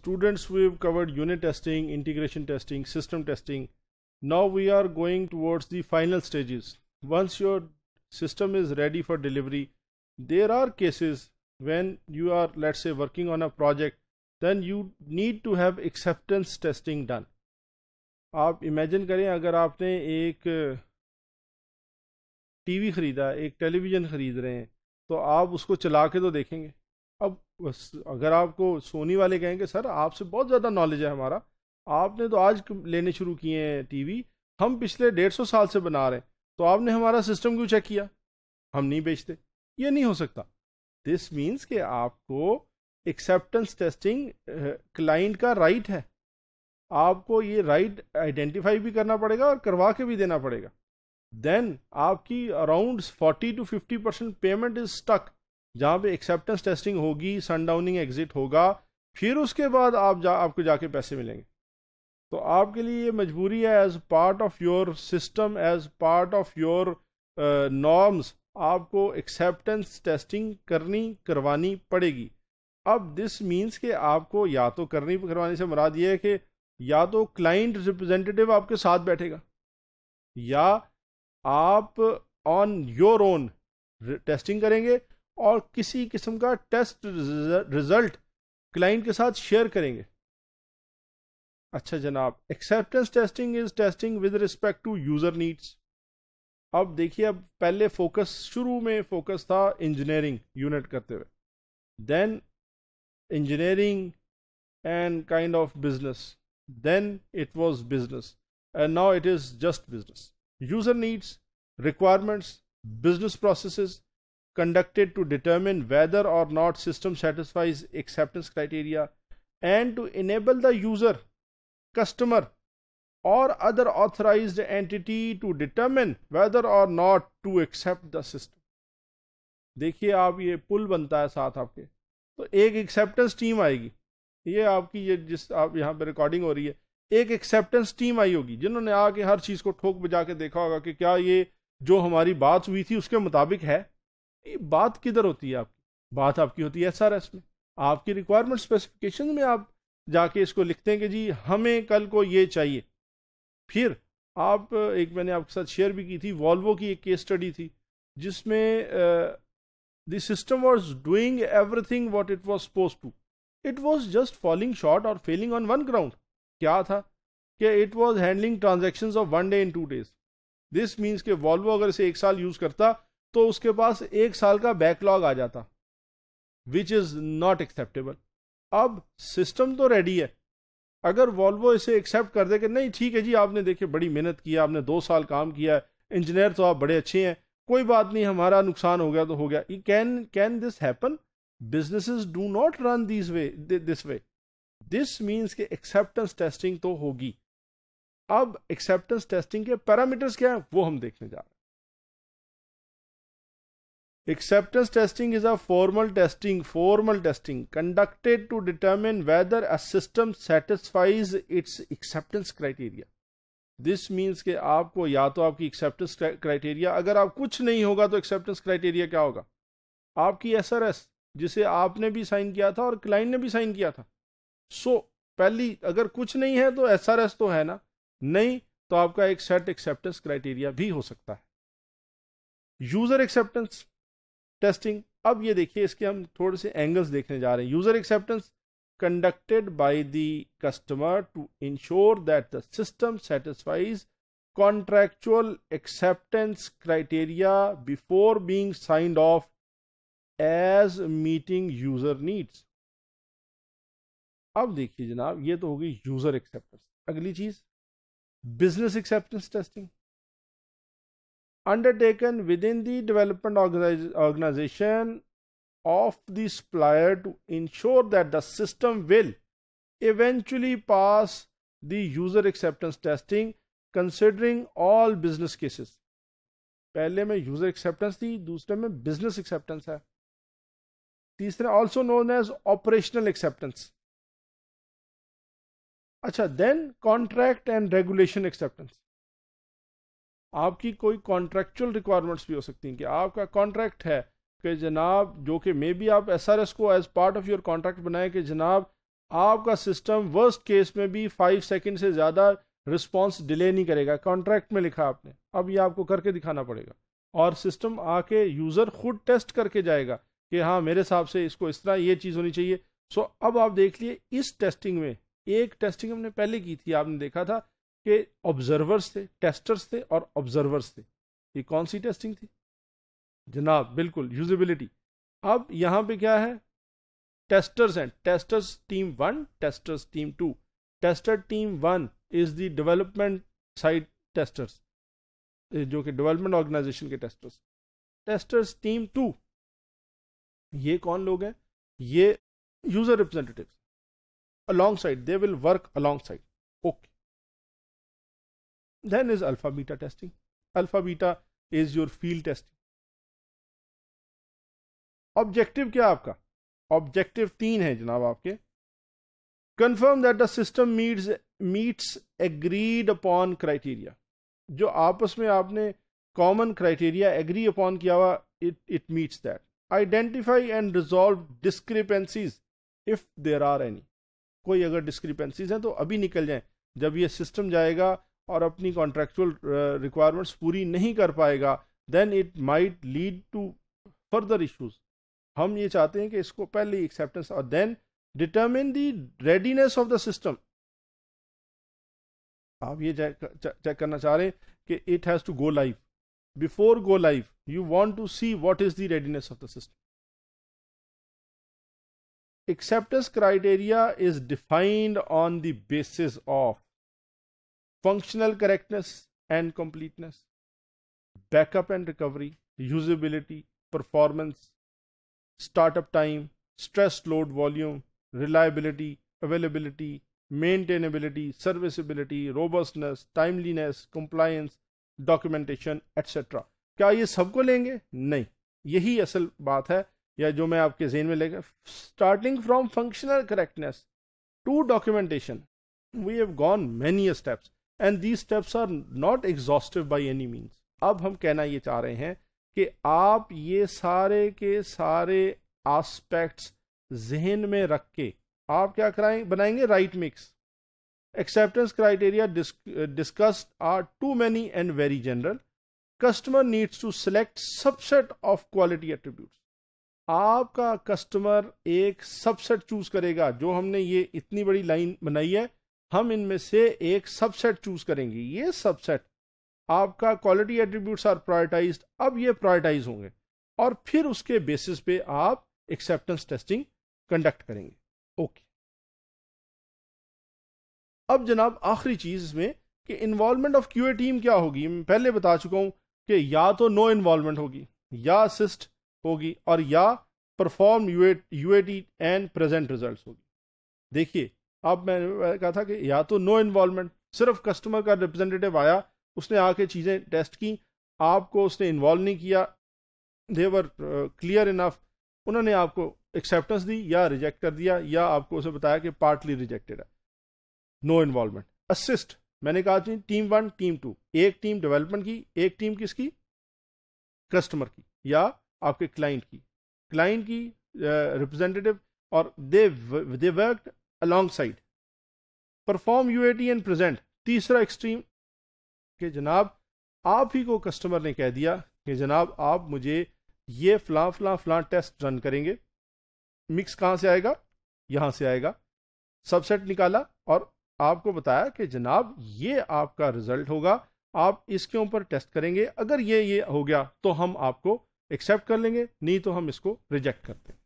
Students, we have covered unit testing, integration testing, system testing. Now we are going towards the final stages. Once your system is ready for delivery, there are cases when you are, let's say, working on a project, then you need to have acceptance testing done. aap imagine kare agar aapne ek tv kharida ek television ख़रीद rahe hain to aap usko chala ke to dekhenge अब अगर आपको सोनी वाले कहेंगे sir आपसे बहुत ज़्यादा knowledge है हमारा आपने तो आज लेने शुरू किए हैं टीवी हम पिछले डेढ़ सौ साल से बना रहे हैं तो आपने हमारा सिस्टम क्यों चेक किया हम नहीं बेचते ये नहीं हो सकता दिस मीन्स कि आपको एक्सेप्टेंस टेस्टिंग क्लाइंट का राइट है आपको ये राइट आइडेंटिफाई भी करना पड़ेगा और करवा के भी देना पड़ेगा देन आपकी around forty to fifty percent payment is stuck जहाँ पे एक्सेप्टेंस टेस्टिंग होगी सनडाउनिंग एग्जिट होगा फिर उसके बाद आप जा आपको जाके पैसे मिलेंगे तो आपके लिए ये मजबूरी है as part of your system as part of your norms आपको एक्सेप्टेंस टेस्टिंग करनी करवानी पड़ेगी अब दिस मीन्स कि आपको या तो करनी करवाने से मराद ये है कि या तो क्लाइंट रिप्रेजेंटेटिव आपके साथ बैठेगा या आप ऑन योर ओन टेस्टिंग करेंगे और किसी किस्म का टेस्ट रिजल्ट क्लाइंट के साथ शेयर करेंगे अच्छा जनाब acceptance testing is testing with respect to user needs अब देखिए अब पहले फोकस शुरू में फोकस था इंजीनियरिंग यूनिट करते हुए then engineering and kind of business then it was business and now it is just business user needs requirements business processes conducted to determine whether or not system satisfies acceptance criteria and to enable the user, customer or other authorized entity to determine whether or not to accept the system. देखिए आप ये पुल बनता है साथ आपके तो एक acceptance team आएगी ये आपकी ये जिस आप यहाँ पे रिकॉर्डिंग हो रही है एक एक्सेप्टेंस टीम आई होगी जिन्होंने आके हर चीज़ को ठोक बजा के देखा होगा कि क्या ये जो हमारी बात हुई थी उसके मुताबिक है ये बात किधर होती है आपकी बात आपकी होती है एस में आपकी रिक्वायरमेंट स्पेसिफिकेशन में आप जाके इसको लिखते हैं कि जी हमें कल को ये चाहिए फिर आप एक मैंने आपके साथ शेयर भी की थी वॉल्वो की एक केस स्टडी थी जिसमें the system was doing everything what it was suppose to it was just falling short और फेलिंग ऑन वन ग्राउंड क्या था कि it was handling transaction of one day in two days this means के Volvo अगर इसे एक साल use करता तो उसके पास एक साल का बैकलॉग आ जाता विच इज नॉट एक्सेप्टेबल अब सिस्टम तो रेडी है अगर वॉल्वो इसे एक्सेप्ट कर दे कि नहीं ठीक है जी आपने देखिए बड़ी मेहनत की है आपने दो साल काम किया है इंजीनियर तो आप बड़े अच्छे हैं कोई बात नहीं हमारा नुकसान हो गया तो हो गया ई can can this happen businesses do not run this way this way this means के एक्सेप्टेंस टेस्टिंग तो होगी अब एक्सेप्टेंस टेस्टिंग के पैरामीटर्स क्या हैं वो हम देखने जा रहे हैं acceptance testing is a formal testing formal testing conducted to determine whether a system satisfies its acceptance criteria this means के आपको या तो आपकी एक्सेप्टेंस क्राइटेरिया अगर आप कुछ नहीं होगा तो एक्सेप्टेंस क्राइटेरिया क्या होगा आपकी एस आर एस जिसे आपने भी साइन किया था और क्लाइंट ने भी साइन किया था सो so, पहली अगर कुछ नहीं है तो एस आर एस तो है ना नहीं तो आपका एक सेट एक्सेप्टेंस क्राइटेरिया भी हो सकता है यूजर एक्सेप्टेंस टेस्टिंग अब ये देखिए इसके हम थोड़े से एंगल्स देखने जा रहे हैं user acceptance conducted by the customer to ensure that the system satisfies contractual acceptance criteria before being signed off as meeting user needs अब देखिए जनाब ये तो होगी यूजर एक्सेप्टेंस अगली चीज business acceptance testing undertaken within the development organization of the supplier to ensure that the system will eventually pass the user acceptance testing considering all business cases पहले में user acceptance थी दूसरे में business acceptance है तीसरे also known as operational acceptance अच्छा then contract and regulation acceptance आपकी कोई कॉन्ट्रेक्चुअल रिक्वायरमेंट्स भी हो सकती हैं कि आपका कॉन्ट्रैक्ट है कि जनाब जो कि मे बी आप एस आर एस को as part of your contract बनाएं कि जनाब आपका सिस्टम वर्स्ट केस में भी फाइव सेकेंड से ज़्यादा रिस्पॉन्स डिले नहीं करेगा कॉन्ट्रैक्ट में लिखा आपने अब ये आपको करके दिखाना पड़ेगा और सिस्टम आके यूज़र खुद टेस्ट करके जाएगा कि हाँ मेरे हिसाब से इसको इस तरह ये चीज़ होनी चाहिए सो अब आप देख लिए इस टेस्टिंग में एक टेस्टिंग हमने पहले की थी आपने देखा था के ऑब्जर्वर्स थे टेस्टर्स थे और ऑब्जर्वर्स थे ये कौन सी टेस्टिंग थी जनाब बिल्कुल यूजिबिलिटी अब यहाँ पे क्या है testers and testers team one testers team two tester team one is the development side testers जो कि डेवलपमेंट ऑर्गेनाइजेशन के टेस्टर्स टेस्टर्स टीम टू ये कौन लोग हैं ये user representative alongside they will work alongside okay Then is alpha beta testing. Alpha beta is your field testing. Objective क्या आपका ऑब्जेक्टिव तीन है जनाब आपके confirm that the system meets meets agreed upon criteria जो आपस में आपने कॉमन क्राइटेरिया एग्री अपॉन किया हुआ it it meets that identify and resolve discrepancies if there are any कोई अगर डिस्क्रिपेंसीज हैं तो अभी निकल जाए जब ये सिस्टम जाएगा और अपनी कॉन्ट्रेक्चुअल रिक्वायरमेंट्स uh, पूरी नहीं कर पाएगा then it might lead to further issues हम ये चाहते हैं कि इसको पहले एक्सेप्टेंस और then determine the readiness of the system आप ये चेक करना चाह रहे हैं कि it has to go live before go live you want to see what is the readiness of the system acceptance criteria is defined on the basis of functional correctness and completeness, backup and recovery, usability, performance, startup time, stress load volume, reliability, availability, maintainability, serviceability, robustness, timeliness, compliance, documentation, etc. क्या ये सबको लेंगे नहीं यही असल बात है या जो मैं आपके जेन में लेगा starting from functional correctness to documentation we have gone many steps and these steps are not exhaustive by any means अब हम कहना ये चाह रहे हैं कि आप ये सारे के सारे आस्पेक्ट्स जहन में रख के आप क्या कराएं बनाएंगे right mix acceptance criteria discussed are too many and very general customer needs to select subset of quality attribute आपका कस्टमर एक सबसेट चूज करेगा जो हमने ये इतनी बड़ी लाइन बनाई है हम इनमें से एक सबसेट चूज करेंगे ये सबसेट आपका क्वालिटी एट्रीब्यूट्स आर प्रायोरिटाइज अब ये प्रायोरिटाइज होंगे और फिर उसके बेसिस पे आप एक्सेप्टेंस टेस्टिंग कंडक्ट करेंगे ओके अब जनाब आखिरी चीज इसमें कि इन्वॉल्वमेंट ऑफ क्यूए टीम क्या होगी मैं पहले बता चुका हूं कि या तो नो इन्वॉल्वमेंट होगी या असिस्ट होगी और या perform UAT and present results होगी देखिए अब मैंने कहा था कि या तो नो इन्वॉल्वमेंट सिर्फ कस्टमर का रिप्रेजेंटेटिव आया उसने आके चीज़ें टेस्ट की आपको उसने इन्वॉल्व नहीं किया देवर क्लियर इनफ उन्होंने आपको एक्सेप्टेंस दी या रिजेक्ट कर दिया या आपको उसे बताया कि पार्टली रिजेक्टेड है नो इन्वॉल्वमेंट असिस्ट मैंने कहा थी टीम वन टीम टू एक टीम डेवलपमेंट की एक टीम किसकी कस्टमर की या आपके क्लाइंट की क्लाइंट की रिप्रेजेंटेटिव uh, और they they work alongside perform you and present तीसरा एक्सट्रीम कि जनाब आप ही को कस्टमर ने कह दिया कि जनाब आप मुझे ये फ्ला फ्ला फ्ला टेस्ट रन करेंगे मिक्स कहाँ से आएगा यहाँ से आएगा सबसेट निकाला और आपको बताया कि जनाब ये आपका रिजल्ट होगा आप इसके ऊपर टेस्ट करेंगे अगर ये ये हो गया तो हम आपको एक्सेप्ट कर लेंगे नहीं तो हम इसको रिजेक्ट करते हैं